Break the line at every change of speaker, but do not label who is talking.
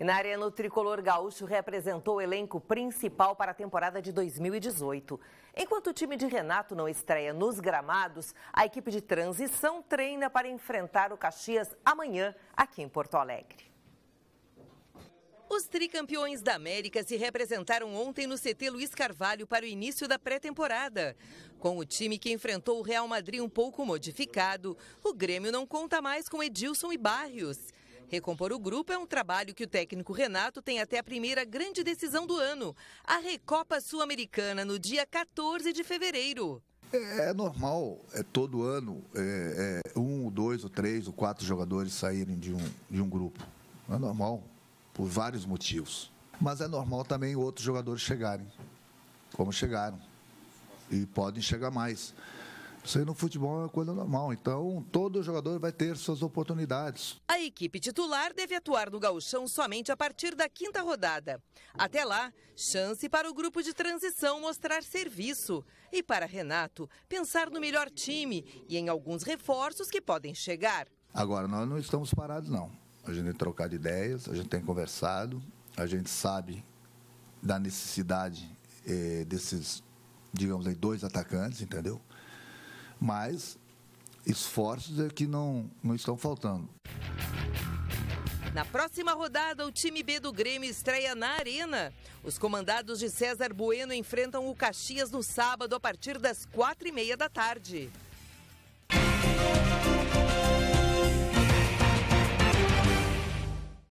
E na Arena, o tricolor gaúcho representou o elenco principal para a temporada de 2018. Enquanto o time de Renato não estreia nos gramados, a equipe de transição treina para enfrentar o Caxias amanhã, aqui em Porto Alegre. Os tricampeões da América se representaram ontem no CT Luiz Carvalho para o início da pré-temporada. Com o time que enfrentou o Real Madrid um pouco modificado, o Grêmio não conta mais com Edilson e Barrios. Recompor o grupo é um trabalho que o técnico Renato tem até a primeira grande decisão do ano, a Recopa Sul-Americana, no dia 14 de fevereiro.
É, é normal, é todo ano, é, é, um, dois, ou três, ou quatro jogadores saírem de um, de um grupo. É normal, por vários motivos. Mas é normal também outros jogadores chegarem, como chegaram, e podem chegar mais. Isso aí no futebol é uma coisa normal. Então, todo jogador vai ter suas oportunidades.
A equipe titular deve atuar no gauchão somente a partir da quinta rodada. Até lá, chance para o grupo de transição mostrar serviço. E para Renato, pensar no melhor time e em alguns reforços que podem chegar.
Agora, nós não estamos parados, não. A gente tem trocado ideias, a gente tem conversado, a gente sabe da necessidade eh, desses, digamos aí, dois atacantes, entendeu? mas esforços é que não, não estão faltando.
Na próxima rodada, o time B do Grêmio estreia na Arena. Os comandados de César Bueno enfrentam o Caxias no sábado a partir das quatro e meia da tarde.